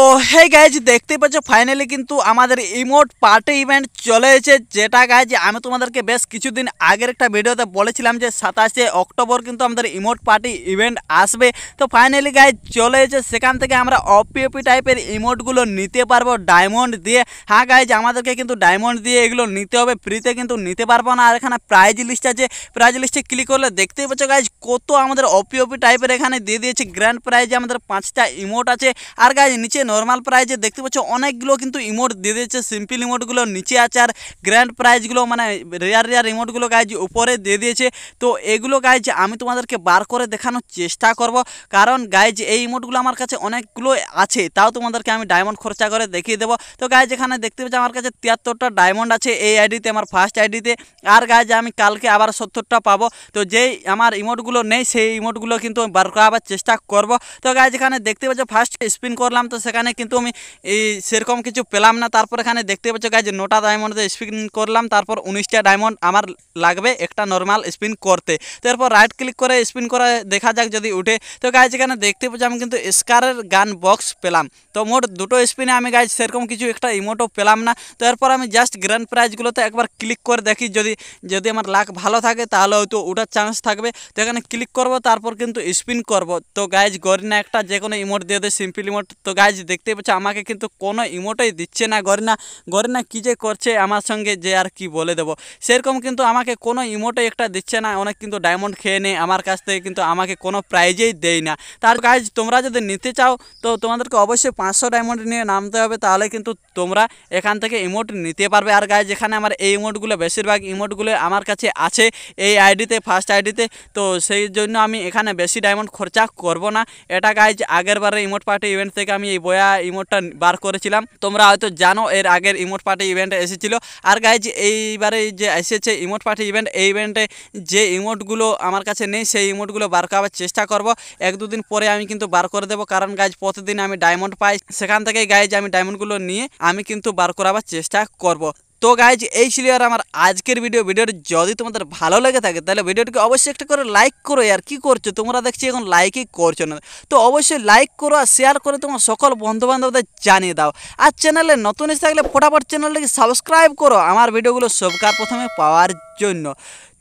তো hey guys দেখতে পাচ্ছ ফাইনালি কিন্তু আমাদের ইমোট পার্টি ইভেন্ট চলে এসেছে যেটা গাইজ আমি তোমাদেরকে বেশ কিছুদিন আগের একটা ভিডিওতে বলেছিলাম যে সাতাশে অক্টোবর কিন্তু আমাদের ইমোট পার্টি ইভেন্ট আসবে তো ফাইনালি গাইজ চলে এসেছে সেখান থেকে আমরা অপি অপি টাইপের ইমোটগুলো নিতে পারবো ডায়মন্ড দিয়ে হ্যাঁ গাইজ আমাদেরকে কিন্তু ডায়মন্ড দিয়ে এগুলো নিতে হবে ফ্রিতে কিন্তু নিতে পারবো না আর এখানে প্রাইজ লিস্ট আছে প্রাইজ লিস্টে ক্লিক করলে দেখতেই পাচ্ছ গাইজ কত আমাদের অপি অপি টাইপের এখানে দিয়ে দিয়েছে গ্র্যান্ড প্রাইজে আমাদের পাঁচটা ইমোট আছে আর গাইজ নিচে নর্মাল প্রাইজে দেখতে পাচ্ছ অনেকগুলো কিন্তু ইমোট দিয়ে দিয়েছে সিম্পল ইমোটগুলো নিচে আছে আর গ্র্যান্ড প্রাইজগুলো মানে রেয়ার রেয়ার ইমোটগুলো গাইজ উপরে দিয়ে দিয়েছে তো এগুলো গাইজ আমি তোমাদেরকে বার করে দেখানোর চেষ্টা করব কারণ গাইজ এই ইমোটগুলো আমার কাছে অনেকগুলো আছে তাও তোমাদেরকে আমি ডায়মন্ড খরচা করে দেখিয়ে দেবো তো গাইজ এখানে দেখতে পাচ্ছি আমার কাছে তিয়াত্তরটা ডায়মন্ড আছে এই আইডিতে আমার ফার্স্ট আইডিতে আর গাইজ আমি কালকে আবার সত্তরটা পাবো তো যেই আমার ইমোটগুলো নেই সেই ইমোটগুলো কিন্তু বার করার চেষ্টা করব তো গাইজ এখানে দেখতে পাচ্ছ ফার্স্ট স্পিন করলাম তো সেখানে এখানে কিন্তু আমি এই সেরকম কিছু পেলাম না তারপর এখানে দেখতে পাচ্ছ গাছ নটা ডায়মন্ডে স্পিন করলাম তারপর উনিশটা ডায়মন্ড আমার লাগবে একটা নর্মাল স্পিন করতে তো এরপর রাইট ক্লিক করে স্পিন করে দেখা যাক যদি উঠে তো গাছ এখানে দেখতে পাচ্ছি আমি কিন্তু স্কারের গান বক্স পেলাম তো মোট দুটো স্পিনে আমি গাছ সেরকম কিছু একটা ইমোটও পেলাম না তো এরপর আমি জাস্ট গ্র্যান্ড প্রাইজগুলোতে একবার ক্লিক করে দেখি যদি যদি আমার লাক ভালো থাকে তাহলে হয়তো ওটার চান্স থাকবে তো এখানে ক্লিক করব তারপর কিন্তু স্পিন করব তো গাইজ গরিনা একটা যে কোনো ইমোট দিয়ে দেয় সিম্পল ইমোট তো গাইজ দেখতে পাচ্ছ আমাকে কিন্তু কোনো ইমোটাই দিচ্ছে না না গরিনা না কী যে করছে আমার সঙ্গে যে আর কি বলে দেবো সেরকম কিন্তু আমাকে কোনো ইমোটাই একটা দিচ্ছে না অনেক কিন্তু ডায়মন্ড খেয়ে নেয় আমার কাছ থেকে কিন্তু আমাকে কোনো প্রাইজেই দেয় না তার কাজ তোমরা যদি নিতে চাও তো তোমাদেরকে অবশ্যই পাঁচশো ডায়মন্ড নিয়ে নামতে হবে তাহলে কিন্তু তোমরা এখান থেকে ইমোট নিতে পারবে আর গায়ে যেখানে আমার এই ইমোটগুলো বেশিরভাগ ইমোটগুলো আমার কাছে আছে এই আইডিতে ফার্স্ট আইডিতে তো সেই জন্য আমি এখানে বেশি ডায়মন্ড খরচা করব না এটা গায়ে আগের আগেরবারে ইমোট পার্টি ইভেন্ট থেকে আমি এই বয়া ইমোটটা বার করেছিলাম তোমরা হয়তো জানো এর আগের ইমোট পার্টি ইভেন্টে এসেছিলো আর গাইজ এইবারে যে এসেছে ইমোট পার্টি ইভেন্ট এই ইভেন্টে যে ইমোটগুলো আমার কাছে নেই সেই ইমোটগুলো বার করার চেষ্টা করব এক দুদিন পরে আমি কিন্তু বার করে দেবো কারণ গাইজ প্রতিদিন আমি ডায়মন্ড পাই সেখান থেকেই গাইজ আমি ডায়মন্ডগুলো নিয়ে আমি কিন্তু বার করাবার চেষ্টা করব তো গাইজ এই ছিল আর আমার আজকের ভিডিও ভিডিওটি যদি তোমাদের ভালো লেগে থাকে তাহলে ভিডিওটিকে অবশ্যই একটা করে লাইক করো আর কি করছো তোমরা দেখছি এখন লাইকই করছো না তো অবশ্যই লাইক করো আর শেয়ার করে তোমার সকল বন্ধুবান্ধবদের জানিয়ে দাও আর চ্যানেলে নতুন এসে থাকলে ফটাফট চ্যানেলটিকে সাবস্ক্রাইব করো আমার ভিডিওগুলো সবকার প্রথমে পাওয়ার জন্য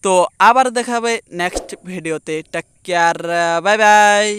তো আবার দেখা হবে নেক্সট ভিডিওতে টেক কেয়ার বাই বাই